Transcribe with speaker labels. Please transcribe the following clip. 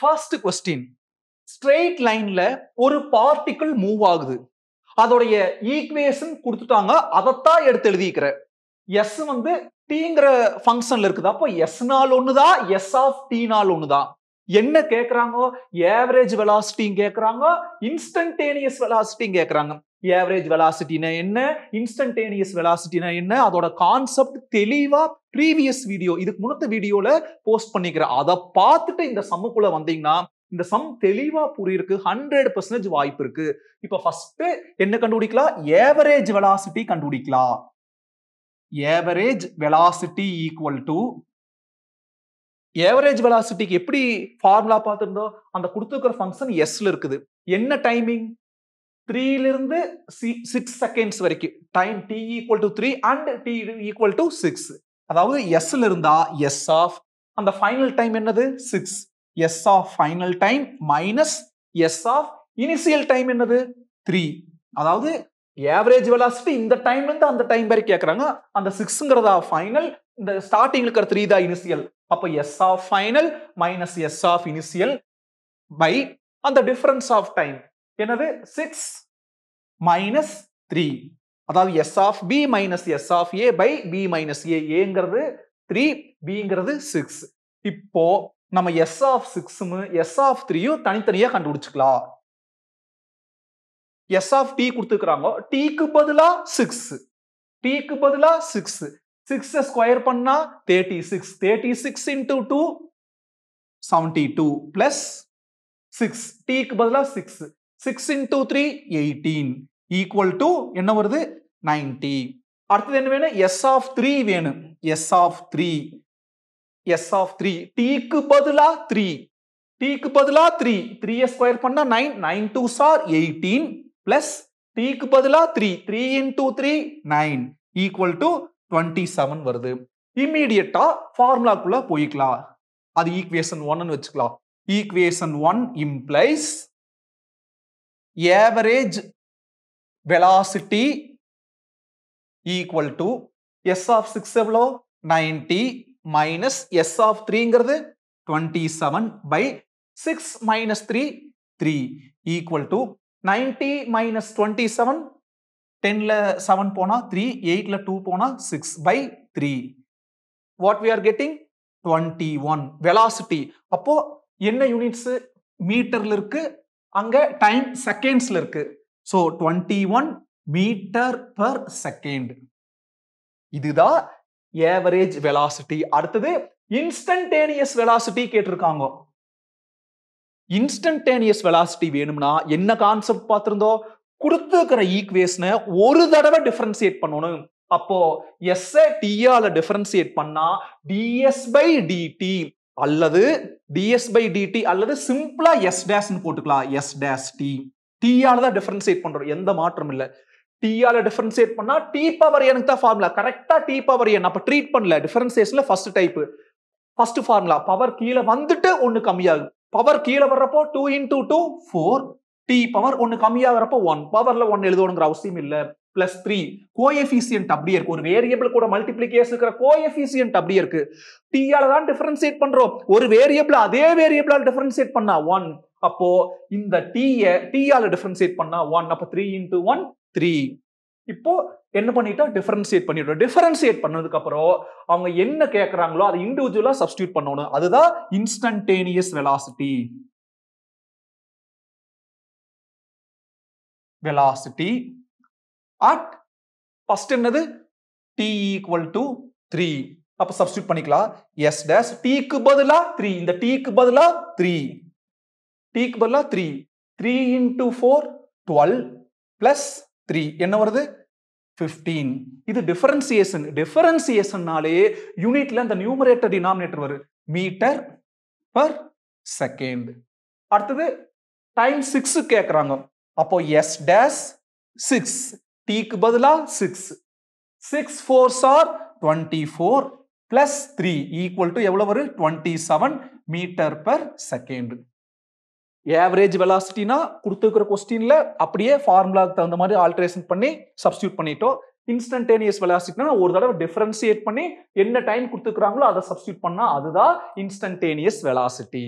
Speaker 1: first question straight லைன்ல ஒரு particle move ஆகுது அதோடைய ஈக்குவேஷன் கொடுத்துட்டாங்க அதைத்தான் எடுத்து எழுதிக்கிற எஸ் வந்து டீங்கிற ஃபங்க்ஷன்ல இருக்குது அப்போ எஸ் நாள் ஒண்ணுதான் எஸ் ஆஃப் டி நாள் ஒண்ணுதான் என்ன கேட்குறாங்க ஏவரேஜ் வெலாசிட்டியும் கேட்குறாங்க இன்ஸ்டன்டேனியஸ் வெலாசிட்டியும் கேட்குறாங்க ஏவரேஜ் வெலாசிட்டினா என்ன இன்ஸ்டன்டேனியஸ் வெலாசிட்டினா என்ன அதோட கான்செப்ட் தெளிவா ப்ரீவியஸ் வீடியோ இதுக்கு முன்னத்த வீடியோல போஸ்ட் பண்ணிக்கிறேன் அதை பார்த்துட்டு இந்த சம்முக்குள்ள வந்தீங்கன்னா இந்த சம் தெளிவா புரியிருக்கு ஹண்ட்ரட் பர்சன்டேஜ் வாய்ப்பு இருக்கு இப்ப ஃபர்ஸ்ட் என்ன கண்டுபிடிக்கலாம் ஏவரேஜ் வெலாசிட்டி கண்டுபிடிக்கலாம் average velocity equal to average வெலாசிட்டிக்கு எப்படி ஃபார்முலா பார்த்துருந்தோம் அந்த கொடுத்துருக்கிற ஃபங்க்ஷன் எஸ்ல இருக்குது என்ன டைமிங் த்ரீலிருந்து சி சிக்ஸ் செகண்ட்ஸ் வரைக்கும் time T equal to three and T equal to six அதாவது எஸ்ல இருந்தா எஸ் ஆஃப் அந்த ஃபைனல் டைம் என்னது six S of final time minus S of initial time என்னது த்ரீ அதாவது ஏவரேஜ் வெலாசிட்டி இந்த டைம்ல இருந்து அந்த டைம் வரை கேட்கறாங்க அந்த சிக்ஸ்ங்கிறதா ஃபைனல் இந்த ஸ்டார்டிங்ல இருக்கிற த்ரீ தான் இனிஷியல் அப்போ S of final minus S of initial by அந்த டிஃபரன்ஸ் ஆஃப் டைம் என்னது சிக்ஸ் மைனஸ் த்ரீ அதாவது S of B minus S of A by B minus A ஏங்கிறது த்ரீ பிங்கிறது சிக்ஸ் இப்போ நம்ம எஸ் ஆஃப் சிக்ஸும் எஸ் ஆஃப் த்ரீயும் தனித்தனியாக கண்டுபிடிச்சிக்கலாம் எஸ் ஆஃப் டி கொடுத்துருக்குறாங்க டிக்கு பதிலாக சிக்ஸ் டிக்கு பதிலாக சிக்ஸ் சிக்ஸை ஸ்கொயர் பண்ணா thirty six thirty six into two seventy two plus six டிக்கு பதிலாக six six into three eighteen equal to என்ன வருது நைன்டி அடுத்தது என்ன வேணும் எஸ் ஆஃப் த்ரீ வேணும் S of three S of three டீக்கு பதிலா த்ரீ டீக்கு பதிலா த்ரீ த்ரீ ஸ்கொயர் பண்ணா nine nine two sir eighteen plus டீக்கு பதிலா three three into three nine equal to twenty seven வருது இம்மீடியட்டா ஃபார்முலாக்குள்ள போய்க்கலாம் அது ஈக்குவேஷன் ஒன்னு வச்சுக்கலாம் equation one implies average velocity equal to S of six எவ்வளோ நைன்டி மைனஸ் எஸ் ஆஃப் த்ரீங்கிறது twenty seven by six minus three three equal to ninety minus twenty seven டென்ல செவன் போனால் த்ரீ எயிட்ல டூ போனால் six by three what we are getting twenty one velocity அப்போ என்ன units மீட்டர்ல இருக்கு அங்கே டைம் செகண்ட்ஸில் இருக்குது so twenty one metre per second இதுதான் ஏவரேஜ் வெலாசிட்டி அடுத்தது இன்ஸ்டன்டேனியஸ் வெலாசிட்டி கேட்டிருக்காங்க இன்ஸ்டன்டேனியஸ் வெலாசிட்டி வேணும்னா என்ன கான்செப்ட் பார்த்துருந்தோம் கொடுத்துருக்கிற ஈக்குவேஷனை ஒரு தடவை டிஃபரன்சியேட் பண்ணணும் அப்போ எஸ் டிஆல டிஃபரன்சியேட் பண்ணா டிஎஸ் பை டிடி அல்லது ds by dt அல்லது சிம்பிளா எஸ் டேஷ்னு போட்டுக்கலாம் எஸ் டேஷ் டி ஆல தான் டிஃபரன்ஷியேட் பண்றோம் எந்த இல்ல இல்லை ஆல டிஃபரன்ஷியேட் பண்ணா t பவர் க்கு தான் ஃபார்முலா கரெக்ட்டா t பவர் n அப்ப ட்ரீட் பண்ணல டிஃபரன்ஷியேஷன்ல first type first formula power கீழே வந்துட்டு ஒன்னு கம்மியாகும் பவர் கீழே வர்றப்போ டூ 2 டூ ஃபோர் பவர் ஒன்னு கம்மியாகறப்போ ஒன் பவர்ல 1 எழுதணுங்கிற அவசியம் இல்லை பிளஸ் த்ரீ கோஎஃபிசியன்ட் அப்படியே இருக்கு ஒரு வேரியபிள் கூட மல்டிபிளிகேஷன் இருக்கிற கோஎஃபிசியன்ட் அப்படியே இருக்கு டீயால தான் டிஃபரன்சியேட் பண்றோம் ஒரு வேரியபிள் அதே வேரியபிளால் டிஃபரன்சியேட் பண்ணா ஒன் அப்போ இந்த டீயை டீயால டிஃபரன்சியேட் பண்ணா ஒன் அப்போ த்ரீ இன்ட்டு ஒன் த்ரீ இப்போ என்ன பண்ணிட்டோம் டிஃபரன்சியேட் பண்ணிட்டோம் டிஃபரன்சியேட் பண்ணதுக்கு அப்புறம் அவங்க என்ன கேட்கறாங்களோ அதை இண்டிவிஜுவலா சப்ஸ்டியூட் பண்ணணும் அதுதான் instantaneous velocity velocity at first என்னது டி ஈக்குவல் டு த்ரீ அப்ப சப்ஸ்டியூட் பண்ணிக்கலாம் எஸ் டேஷ் டிக்கு பதிலா த்ரீ இந்த டிக்கு பதிலா த்ரீ டிக்கு பதிலா three three into four twelve plus three என்ன வருது ஃபிஃப்டீன் இது டிஃபரன்சியேஷன் டிஃபரன்சியேஷன்னாலே யூனிட்ல இந்த நியூமரேட்டர் டினாமினேட்டர் வரும் மீட்டர் பர் செகண்ட் அடுத்தது டைம் சிக்ஸ் கேட்குறாங்க அப்போ எஸ் டேஷ் சிக்ஸ் டீக்கு பதிலாக six six fours are twenty four plus three equal to எவ்வளோ வரும் twenty seven metre per second average வெலாசிட்டினா கொடுத்துருக்கிற கொஸ்டின்ல அப்படியே ஃபார்முலாக்கு தகுந்த மாதிரி ஆல்ட்ரேஷன் பண்ணி சப்ஸ்டியூட் பண்ணிட்டோம் இன்ஸ்டன்டேனியஸ் வெலாசிட்டினா ஒரு தடவை டிஃபரன்சியேட் பண்ணி என்ன டைம் கொடுத்துக்கிறாங்களோ அதை சப்ஸ்டியூட் பண்ணால் அதுதான் இன்ஸ்டன்டேனியஸ் வெலாசிட்டி